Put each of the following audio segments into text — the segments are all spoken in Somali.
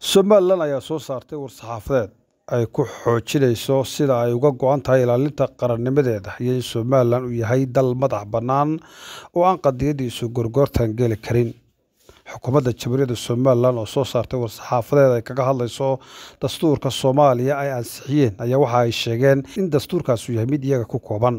somalilan ayaa soo saartay war-saxaafadeed ay ku xoojinayso sida ay uga go-an tahay ilaalinta qarannimadeeda iyo in somalilan uu yahay dal madax bannaan oo aan qadiyadiisu gorgoortan geli karin xukuumadda jamhuuriyadda somalilan oo soo saartay war-saxaafadeed ay kaga hadlayso dastuurka soomaaliya ay ansixiyeen ayaa waxa ay sheegeen in dastuurkaas uu yahay mid iyaga ku kooban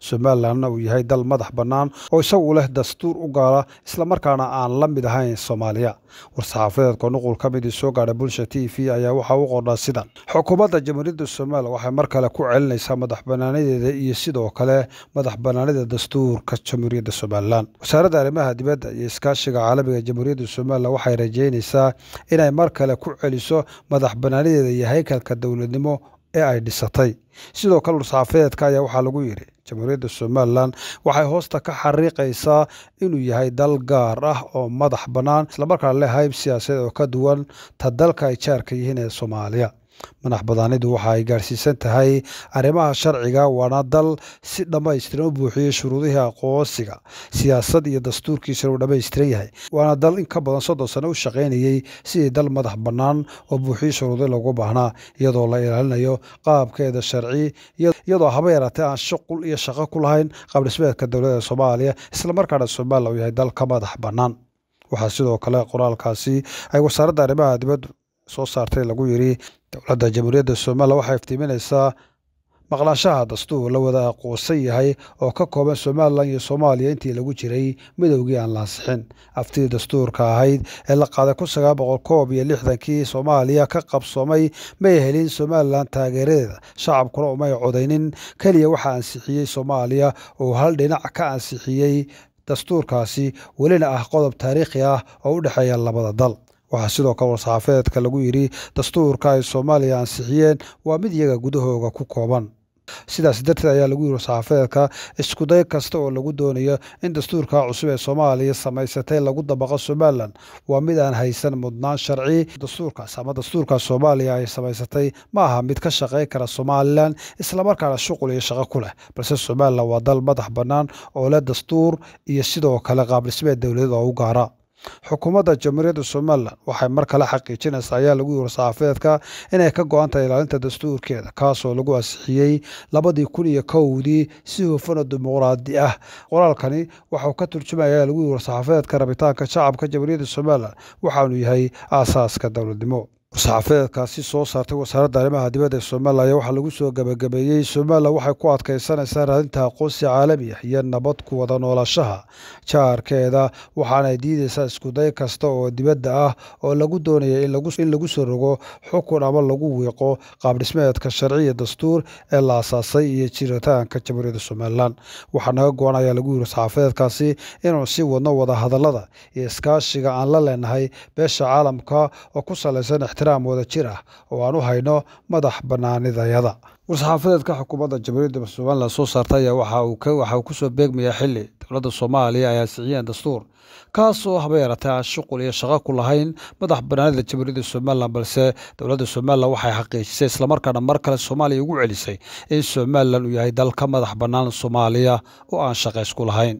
somalilanna uu yahay dal madax bannaan oo isagu leh dastuur u gaala islamarkaana aan la mid ahayn soomaaliya war-saxaafadeedka nuqul ka midii soo gaadha bulsha t v ayaa waxaa u qordhaa sidan xukuumadda jamhuuriyadda soomaaliya waxay mar kale ku celinaysaa madax bannaanadeeda iyo sidoo kale madax bannaanida dastuurka jamhuuriyadda somalilan wasaaradda arrimaha dibadda iyo iskaashiga caalamiga jamhuuriyadda somalilan waxay rajaynaysaa inay mar kale ku celiso madax bannaanadeeda iyo haykalka dowladnimo ee ay dhisatay sidoo kale war-saxaafadeedka ayaa waxaa lagu yidhi jamhuuriyadda somalilan waxay hoosta ka xariiqaysaa inuu yahay dal gaar ah oo madax bannaan islamarkaana leh hayb siyaasadeed oo ka duwan ta dalka ay jaarka yihiin ee soomaaliya madax badaanidu waxa ay gaarhsiisan tahay arrimaha sharciga waana dal si dhammaystiran u buuxiyey shuruudihii aqoonsiga siyaasad iyo dastuurkiisana uu dhammaystiran yahay waana dal in ka badan soddon sano u shaqaynayey sidii dal madax bannaan oo buuxiyey shuruudi lagu baahnaa iyadoo la ilaalinayo qaabkeeda sharci iyadoo haba yaraatay aan shuqul iyo shaqo ku lahayn qaabdhismeedka dowladda soomaaliya islamarkaana somalilan uu yahay dal ka madax bannaan waxaa sidoo kale qoraalkaasi ay wasaaradda arrimaha dibaddu soo saartay lagu yidhi dowladda jamhuuriyadda somalilan waxay iftiiminaysaa maqnaashaha dastuur la wada aqoonsan yahay oo ka kooban somalilan iyo soomaaliya intii lagu jiray midowgii aan la ansixin aftii dastuurka ahayd ee la qaaday kun sagaal boqol koob iyo lixdankii soomaaliya ka qabsoomay may helin somalilan taageeradeeda shacabkuna umay codaynin keliya waxaa ansixiyey soomaaliya oo hal dhinac ka ansixiyey dastuurkaasi welina ah qodob taariikhi ah oo u dhexeeya labada dal waxaa sidoo kale warsaxaafeedka lagu yidhi dastuurka ay soomaaliya ansixiyeen waa mid iyaga gudahooga ku kooban sidaas darteed ayaa lagu yiri warsaxaafeedka iskuday kasta oo lagu doonayo in dastuurka cusub ee soomaaliya samaysatay lagu dabaqo somalilan waa mid aan haysan mudnaan sharci dastuurkaas ama dastuurka soomaaliya ay samaysatay ma aha mid ka shaqayn kara somalilan islamarkaana shuqul iyo shaqo ku leh balse somalilan waa dal madax bannaan oo leh dastuur iyo sidoo kale qaabdhismeed dowladeed oo u gaara xukuumadda jamhuuriyadda somalilan waxay mar kale xaqiijinaysaa ayaa lagu yiri saafeedka inay ka go-an ilaalinta dastuurkeeda kaasoo lagu ansixiyey labadii kun iyo kowdii si hufan oo dimuqraadi ah qoraalkani waxau ka turjumaya lagu yiri saxaafeedka rabitaanka shacabka jamhuuriyadda somalilan waxaanu yahay aasaaska dowladnimo saxafadeedkaasi soo saartay wasaaradda arrimaha dibadda ee somalilan waxaa lagu soo gebagabeeyey somalilan waxay ku adkaysanaysaa raadinta aqoonsi caalami ah iyo nabad ku wada noolaashaha jaarkeeda waxaanay diideysaa iskuday kasta oo dibadda ah oo lagu doonaya in lagu soo rogo xukun ama lagu wiiqo qaabdhismeedka sharciya dastuur ee la asaasay iyo jiritaanka jamhuuriyadda somalilan waxaa naga go-an ayaa lagu yiri saxafadeedkaasi inuu sii wadno wada iyo iskaashiga aan la leenahay beesha caalamka oo ku salaysan ixtiraam wada jir ah oo aan u hayno madax bannaanidayada war-saxaafadeedka xukuumadda jamhuuriyadda dowlad somalilan soo saartay ayaa waxa uu kusoo beegmayaa xilli dowladda soomaaliya ayaa siciyeen dastuur kaasoo haba yaratay aan shuqul iyo shaqo ku lahayn madax banaanida jamhuuriyadda somalilan balse dowladda somalilan waxay xaqiijisay islamarkaana mar kale soomaaliya ugu celisay in somalilan uu yahay dalka madax bannaan soomaaliya oo aan shaqays ku lahayn